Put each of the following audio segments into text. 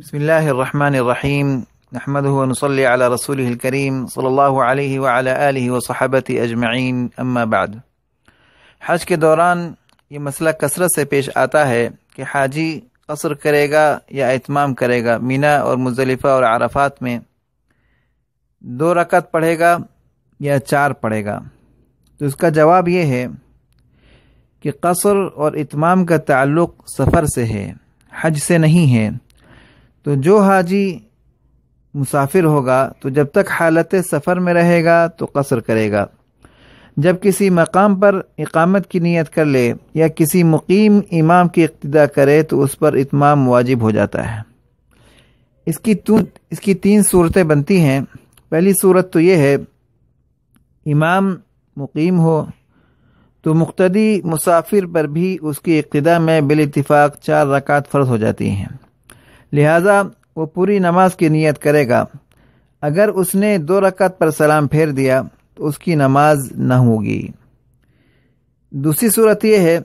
بسم اللہ الرحمن الرحیم محمد علیہ رسول الکریم صلی اللہ علیہ و علیہ و صحابت اجمعین اما بعد حج کے دوران یہ مسئلہ کثرت سے پیش آتا ہے کہ حاجی قصر کرے گا یا اتمام کرے گا مینا اور مزلفہ اور عرفات میں دو رکعت پڑھے گا یا چار پڑھے گا تو اس کا جواب یہ ہے کہ قصر اور اتمام کا تعلق سفر سے ہے حج سے نہیں ہے تو جو حاجی مسافر ہوگا تو جب تک حالت سفر میں رہے گا تو قصر کرے گا جب کسی مقام پر اقامت کی نیت کر لے یا کسی مقیم امام کی اقتداء کرے تو اس پر اتمام واجب ہو جاتا ہے اس کی تو اس کی تین صورتیں بنتی ہیں پہلی صورت تو یہ ہے امام مقیم ہو تو مقتدی مسافر پر بھی اس کی اقتدا میں بالاتفاق چار رکعت فرض ہو جاتی ہیں لہٰذا وہ پوری نماز کی نیت کرے گا اگر اس نے دو رکعت پر سلام پھیر دیا تو اس کی نماز نہ ہوگی دوسری صورت یہ ہے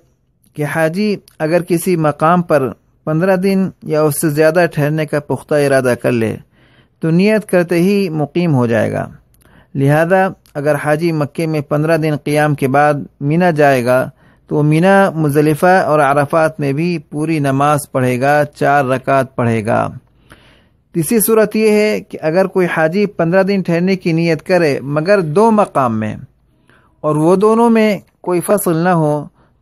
کہ حاجی اگر کسی مقام پر پندرہ دن یا اس سے زیادہ ٹھہرنے کا پختہ ارادہ کر لے تو نیت کرتے ہی مقیم ہو جائے گا لہذا اگر حاجی مکے میں پندرہ دن قیام کے بعد مینا جائے گا تو مینا مزلفہ اور عرفات میں بھی پوری نماز پڑھے گا چار رکعت پڑھے گا تیسری صورت یہ ہے کہ اگر کوئی حاجی پندرہ دن ٹھہرنے کی نیت کرے مگر دو مقام میں اور وہ دونوں میں کوئی فصل نہ ہو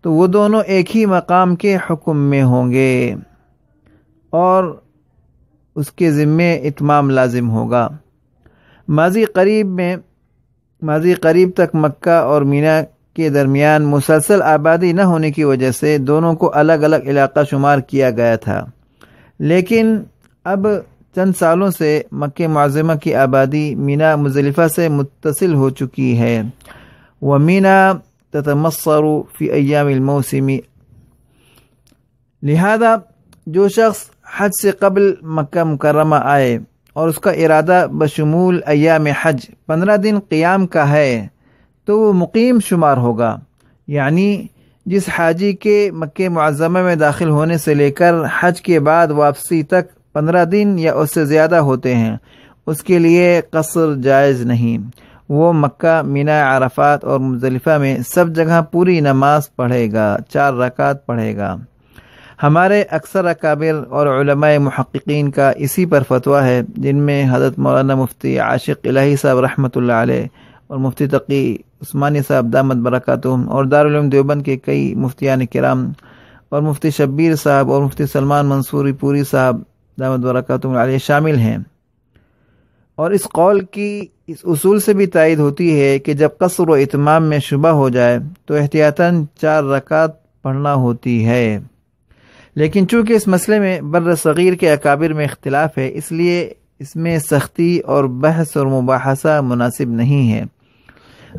تو وہ دونوں ایک ہی مقام کے حکم میں ہوں گے اور اس کے ذمے اتمام لازم ہوگا ماضی قریب میں ماضی قریب تک مکہ اور مینا کے درمیان مسلسل آبادی نہ ہونے کی وجہ سے دونوں کو الگ الگ علاقہ شمار کیا گیا تھا لیکن اب چند سالوں سے مکہ معظمہ کی آبادی مینا مزلفہ سے متصل ہو چکی ہے وہ مینا فی ایام الموسمی لہذا جو شخص حج سے قبل مکہ مکرمہ آئے اور اس کا ارادہ بشمول ایام حج پندرہ دن قیام کا ہے تو وہ مقیم شمار ہوگا یعنی جس حاجی کے مکہ معظمہ میں داخل ہونے سے لے کر حج کے بعد واپسی تک پندرہ دن یا اس سے زیادہ ہوتے ہیں اس کے لیے قصر جائز نہیں وہ مکہ مینا عرفات اور مزلفہ میں سب جگہ پوری نماز پڑھے گا چار رکعت پڑھے گا ہمارے اکثر اکابر اور علماء محققین کا اسی پر فتویٰ ہے جن میں حضرت مولانا مفتی عاشق الہی صاحب رحمۃ اللہ علیہ اور مفتی تقی عثمانی صاحب دامت برا اور دارالعلوم دیوبند کے کئی مفتیان کرام اور مفتی شبیر صاحب اور مفتی سلمان منصوری پوری صاحب دامت برا علیہ شامل ہیں اور اس قول کی اس اصول سے بھی تائید ہوتی ہے کہ جب قصر و اتمام میں شبہ ہو جائے تو احتیاطاً چار رکعت پڑھنا ہوتی ہے لیکن چونکہ اس مسئلے میں بر صغیر کے اکابر میں اختلاف ہے اس لیے اس میں سختی اور بحث اور مباحثہ مناسب نہیں ہے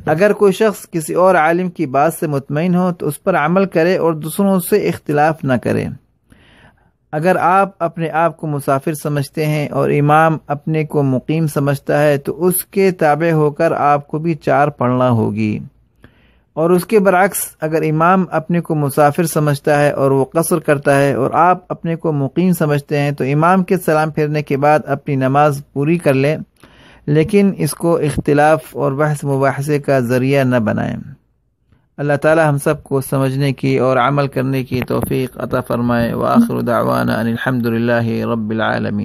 اگر کوئی شخص کسی اور عالم کی بات سے مطمئن ہو تو اس پر عمل کرے اور دوسروں سے اختلاف نہ کرے اگر آپ اپنے آپ کو مسافر سمجھتے ہیں اور امام اپنے کو مقیم سمجھتا ہے تو اس کے تابع ہو کر آپ کو بھی چار پڑھنا ہوگی اور اس کے برعکس اگر امام اپنے کو مسافر سمجھتا ہے اور وہ قصر کرتا ہے اور آپ اپنے کو مقیم سمجھتے ہیں تو امام کے سلام پھیرنے کے بعد اپنی نماز پوری کر لیں لیکن اس کو اختلاف اور بحث مباحثے کا ذریعہ نہ بنائیں اللہ تعالی ہم سب کو سمجھنے کی اور عمل کرنے کی توفیق عطا وآخر واخر ان الحمد للہ رب العالمین